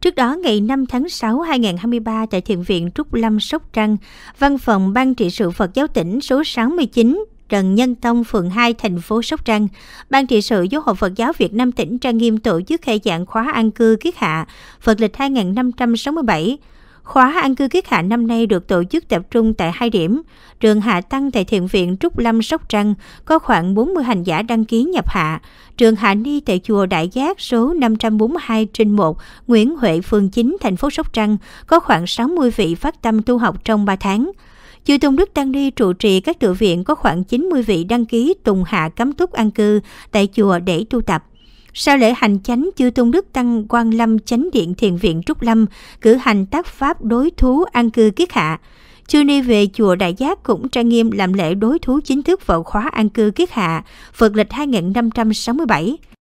Trước đó, ngày 5 tháng 6 2023 tại Thiện viện Trúc Lâm Sóc Trăng, Văn phòng Ban trị sự Phật giáo tỉnh số 69 Trần Nhân Tông, phường 2, thành phố Sóc Trăng. Ban trị sự Giáo hội Phật giáo Việt Nam tỉnh Trang Nghiêm tổ chức khai giảng khóa an cư kiết hạ, Phật lịch 2567. Khóa an cư kiết hạ năm nay được tổ chức tập trung tại hai điểm. Trường Hạ Tăng tại Thiện viện Trúc Lâm Sóc Trăng có khoảng 40 hành giả đăng ký nhập hạ. Trường Hạ Ni tại chùa Đại Giác số 542 trên 1, Nguyễn Huệ, phường 9, thành phố Sóc Trăng có khoảng 60 vị phát tâm tu học trong 3 tháng. Chư Tôn Đức Tăng Ni trụ trì các tự viện có khoảng 90 vị đăng ký tùng hạ cấm túc an cư tại chùa để tu tập. Sau lễ hành chánh, chư Tôn Đức Tăng quan Lâm Chánh Điện Thiền Viện Trúc Lâm cử hành tác pháp đối thú an cư kiết hạ. Chư ni về chùa Đại Giác cũng trang nghiêm làm lễ đối thú chính thức vào khóa an cư kiết hạ, Phật lịch 2567.